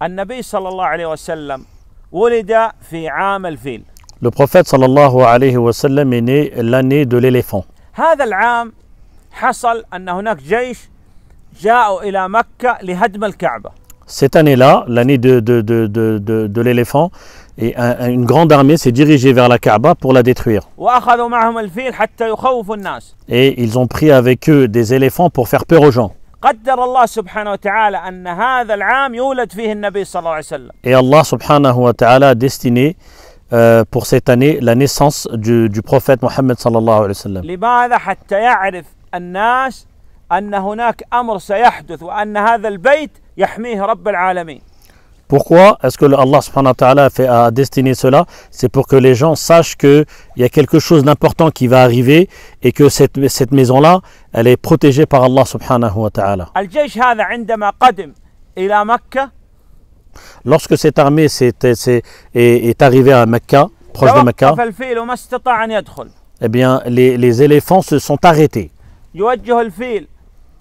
Le prophète est né l'année de l'éléphant. Cette année-là, l'année de, de, l'éléphant, une grande armée s'est dirigée vers la Kaaba pour la détruire. Et ils ont pris avec eux des éléphants pour faire peur aux gens. قدر الله سبحانه وتعالى أن هذا العام يولد فيه النبي صلى الله عليه وسلم. Et Allah subhanahu wa ta'ala destiné euh, pour cette année la naissance du, du prophète Mohammed صلى الله عليه وسلم. لماذا حتى يعرف الناس أن هناك أمر سيحدث وأن هذا البيت يحميه رب العالمين. Pourquoi est-ce que Allah subhanahu wa ta'ala a destiné cela C'est pour que les gens sachent qu'il y a quelque chose d'important qui va arriver et que cette, maison-là, elle est protégée par Allah subhanahu wa ta'ala. Lorsque cette armée est, arrivée à Mecca, proche de Mecca, eh bien, les éléphants se sont arrêtés.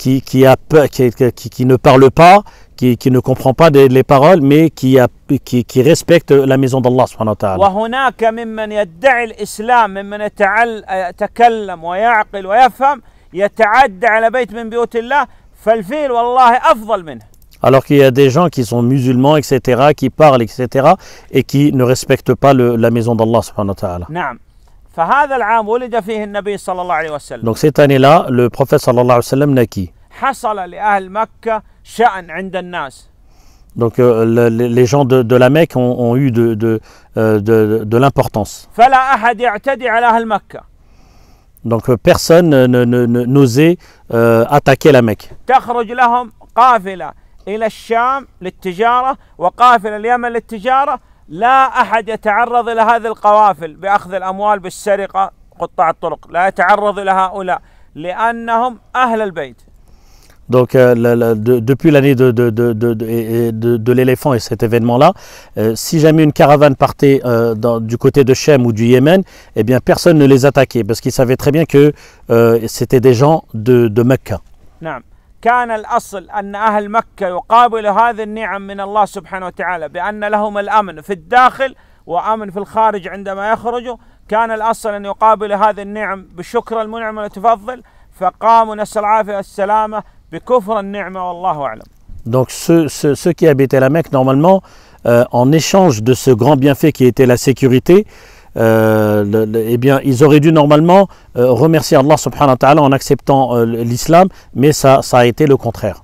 qui, ne parle pas, qui, ne comprend pas les paroles, mais qui, qui, respecte la maison d'Allah alors qu'il y a des gens qui sont musulmans, etc., qui parlent, etc., et qui ne respectent pas la maison d'Allah Donc cette année-là, le prophète sallallahu alayhi wa sallam حصل لأهل مكة شأن عند الناس Donc euh, les gens de, de la Mecque ont, ont eu de, de, euh, de, de l'importance. Donc euh, personne n'osait euh, attaquer la Mecque. إلى الشام للتجارة وقافلة اليمن للتجارة لا أحد يتعرض إلى هذه القوافل بأخذ الأموال بالسرقة قطاع الطرق لا يتعرض إلى هؤلاء لأنهم أهل البيت Donc euh, la, la, de, depuis l'année de, de, de l'éléphant et cet événement-là, euh, si jamais une caravane partait euh, dans, du côté de Shem ou du Yémen, eh bien personne ne les attaquait parce qu'ils savaient très bien que c'était des gens de, de Mecca. كان الأصل أن أهل مكة يقابلوا هذه النعم من الله سبحانه وتعالى بأن لهم الأمن في الداخل وأمن في الخارج عندما يخرجوا كان الأصل أن يقابلوا هذه النعم بالشكر المنعم والتفضل فقاموا نسأل العافية والسلامة Donc ceux, qui habitaient la Mecque, normalement, euh, en échange de ce grand bienfait qui était la sécurité, euh, eh bien, ils auraient dû normalement euh, remercier Allah subhanahu wa en acceptant l'islam, mais ça, ça a été le contraire.